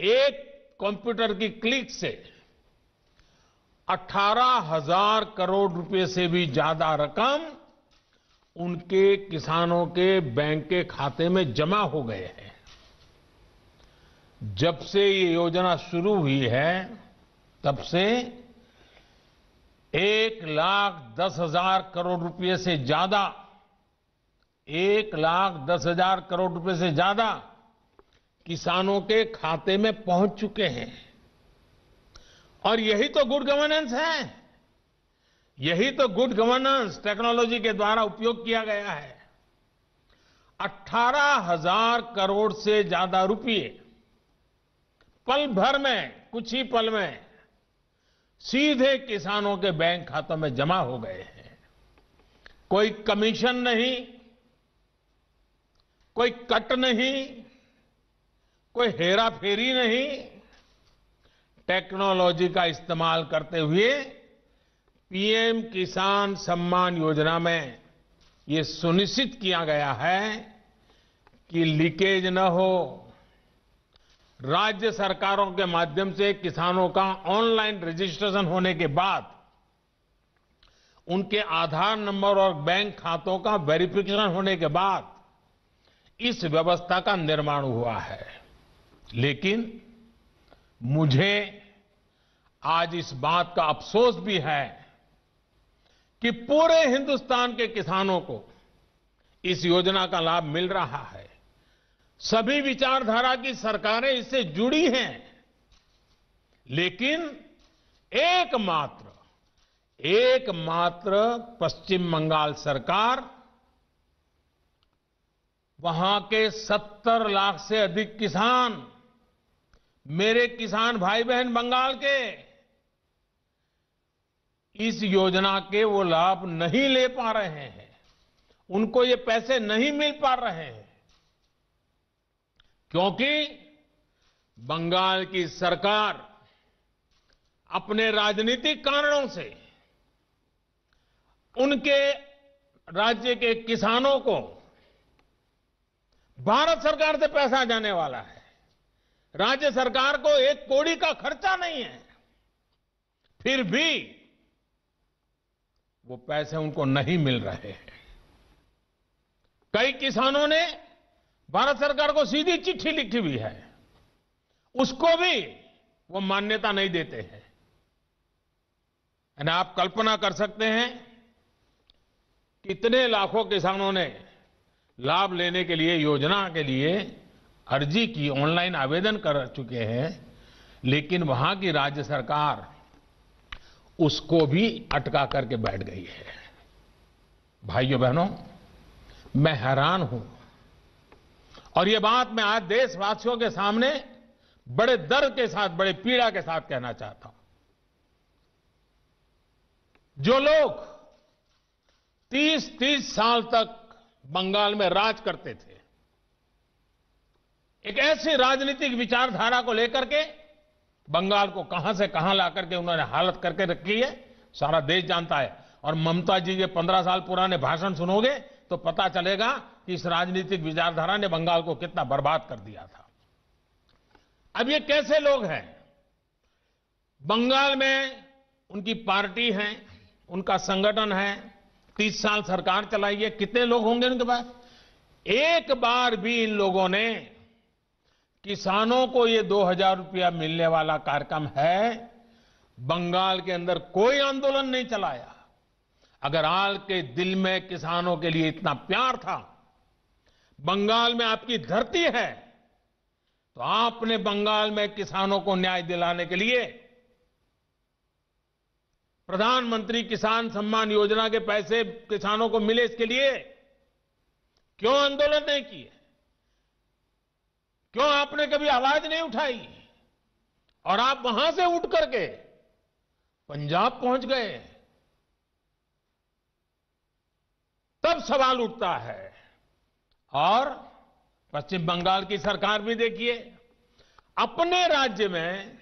एक कंप्यूटर की क्लिक से अठारह हजार करोड़ रुपए से भी ज्यादा रकम उनके किसानों के बैंक के खाते में जमा हो गए हैं जब से ये योजना शुरू हुई है तब से एक लाख दस हजार करोड़ रुपए से ज्यादा एक लाख दस हजार करोड़ रुपए से ज्यादा किसानों के खाते में पहुंच चुके हैं और यही तो गुड गवर्नेंस है यही तो गुड गवर्नेंस टेक्नोलॉजी के द्वारा उपयोग किया गया है अट्ठारह हजार करोड़ से ज्यादा रुपये पल भर में कुछ ही पल में सीधे किसानों के बैंक खातों में जमा हो गए हैं कोई कमीशन नहीं कोई कट नहीं कोई हेरा फेरी नहीं टेक्नोलॉजी का इस्तेमाल करते हुए पीएम किसान सम्मान योजना में ये सुनिश्चित किया गया है कि लीकेज न हो राज्य सरकारों के माध्यम से किसानों का ऑनलाइन रजिस्ट्रेशन होने के बाद उनके आधार नंबर और बैंक खातों का वेरिफिकेशन होने के बाद इस व्यवस्था का निर्माण हुआ है लेकिन मुझे आज इस बात का अफसोस भी है कि पूरे हिंदुस्तान के किसानों को इस योजना का लाभ मिल रहा है सभी विचारधारा की सरकारें इससे जुड़ी हैं लेकिन एकमात्र एकमात्र पश्चिम बंगाल सरकार वहां के 70 लाख से अधिक किसान मेरे किसान भाई बहन बंगाल के इस योजना के वो लाभ नहीं ले पा रहे हैं उनको ये पैसे नहीं मिल पा रहे हैं क्योंकि बंगाल की सरकार अपने राजनीतिक कारणों से उनके राज्य के किसानों को भारत सरकार से पैसा जाने वाला है राज्य सरकार को एक कोड़ी का खर्चा नहीं है फिर भी वो पैसे उनको नहीं मिल रहे हैं कई किसानों ने भारत सरकार को सीधी चिट्ठी लिखी हुई है उसको भी वो मान्यता नहीं देते हैं यानी आप कल्पना कर सकते हैं कितने लाखों किसानों ने लाभ लेने के लिए योजना के लिए अर्जी की ऑनलाइन आवेदन कर चुके हैं लेकिन वहां की राज्य सरकार उसको भी अटका करके बैठ गई है भाइयों बहनों मैं हैरान हूं और ये बात मैं आज देशवासियों के सामने बड़े दर्द के साथ बड़े पीड़ा के साथ कहना चाहता हूं जो लोग 30-30 साल तक बंगाल में राज करते थे एक ऐसी राजनीतिक विचारधारा को लेकर के बंगाल को कहां से कहां ला करके उन्होंने हालत करके रखी है सारा देश जानता है और ममता जी के पंद्रह साल पुराने भाषण सुनोगे तो पता चलेगा कि इस राजनीतिक विचारधारा ने बंगाल को कितना बर्बाद कर दिया था अब ये कैसे लोग हैं बंगाल में उनकी पार्टी है उनका संगठन है तीस साल सरकार चलाई है कितने लोग होंगे उनके पास एक बार भी इन लोगों ने किसानों को ये दो हजार रुपया मिलने वाला कार्यक्रम है बंगाल के अंदर कोई आंदोलन नहीं चलाया अगर आल के दिल में किसानों के लिए इतना प्यार था बंगाल में आपकी धरती है तो आपने बंगाल में किसानों को न्याय दिलाने के लिए प्रधानमंत्री किसान सम्मान योजना के पैसे किसानों को मिले इसके लिए क्यों आंदोलन नहीं किए क्यों आपने कभी आवाज नहीं उठाई और आप वहां से उठ करके पंजाब पहुंच गए तब सवाल उठता है और पश्चिम बंगाल की सरकार भी देखिए अपने राज्य में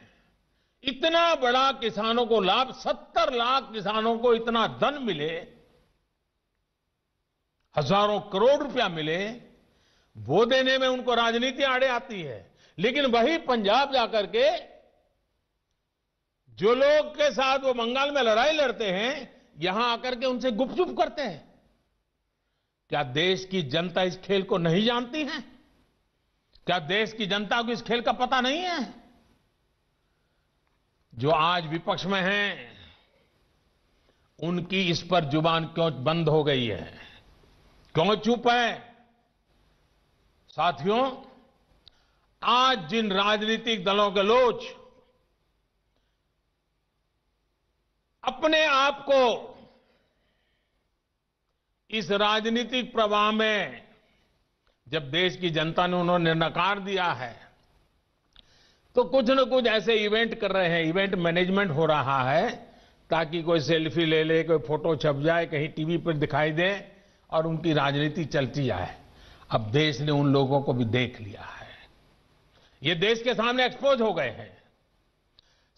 इतना बड़ा किसानों को लाभ 70 लाख किसानों को इतना धन मिले हजारों करोड़ रुपया मिले वो देने में उनको राजनीति आड़े आती है लेकिन वही पंजाब जाकर के जो लोग के साथ वो बंगाल में लड़ाई लड़ते हैं यहां आकर के उनसे गुपचुप करते हैं क्या देश की जनता इस खेल को नहीं जानती है क्या देश की जनता को इस खेल का पता नहीं है जो आज विपक्ष में हैं उनकी इस पर जुबान क्यों बंद हो गई है क्यों चुप है साथियों आज जिन राजनीतिक दलों के लोग अपने आप को इस राजनीतिक प्रवाह में जब देश की जनता ने उन्होंने नकार दिया है तो कुछ न कुछ ऐसे इवेंट कर रहे हैं इवेंट मैनेजमेंट हो रहा है ताकि कोई सेल्फी ले ले कोई फोटो छप जाए कहीं टीवी पर दिखाई दे और उनकी राजनीति चलती जाए अब देश ने उन लोगों को भी देख लिया है ये देश के सामने एक्सपोज हो गए हैं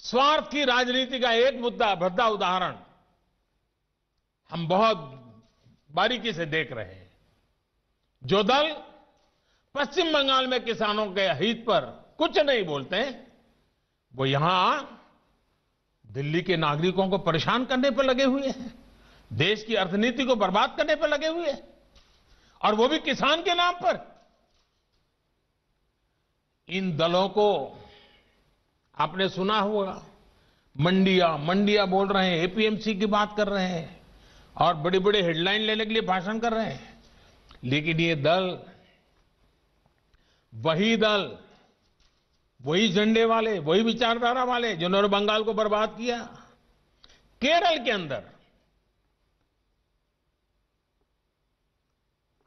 स्वार्थ की राजनीति का एक मुद्दा भद्दा उदाहरण हम बहुत बारीकी से देख रहे हैं जो दल पश्चिम बंगाल में किसानों के हित पर कुछ नहीं बोलते वो यहां दिल्ली के नागरिकों को परेशान करने पर लगे हुए हैं देश की अर्थनीति को बर्बाद करने पर लगे हुए हैं और वो भी किसान के नाम पर इन दलों को आपने सुना होगा मंडिया मंडिया बोल रहे हैं एपीएमसी की बात कर रहे हैं और बड़ी बड़ी हेडलाइन लेने के लिए भाषण कर रहे हैं लेकिन ये दल वही दल वही झंडे वाले वही विचारधारा वाले जिन्होंने बंगाल को बर्बाद किया केरल के अंदर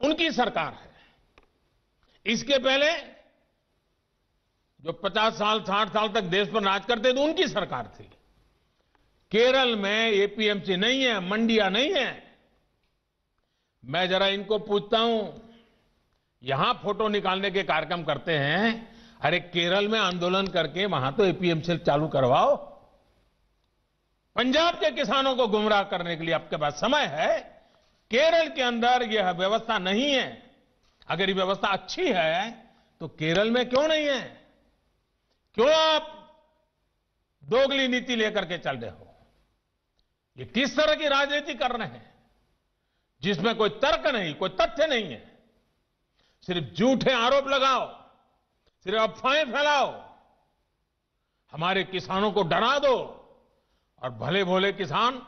उनकी सरकार है इसके पहले जो 50 साल 60 साल तक देश पर राज करते थे उनकी सरकार थी केरल में एपीएमसी नहीं है मंडिया नहीं है मैं जरा इनको पूछता हूं यहां फोटो निकालने के कार्यक्रम करते हैं अरे केरल में आंदोलन करके वहां तो एपीएमसी चालू करवाओ पंजाब के किसानों को गुमराह करने के लिए आपके पास समय है केरल के अंदर यह व्यवस्था नहीं है अगर यह व्यवस्था अच्छी है तो केरल में क्यों नहीं है क्यों आप दोगली नीति लेकर के चल रहे हो ये किस तरह की राजनीति कर रहे हैं जिसमें कोई तर्क नहीं कोई तथ्य नहीं है सिर्फ झूठे आरोप लगाओ सिर्फ अफवाहें फैलाओ हमारे किसानों को डरा दो और भले भोले किसान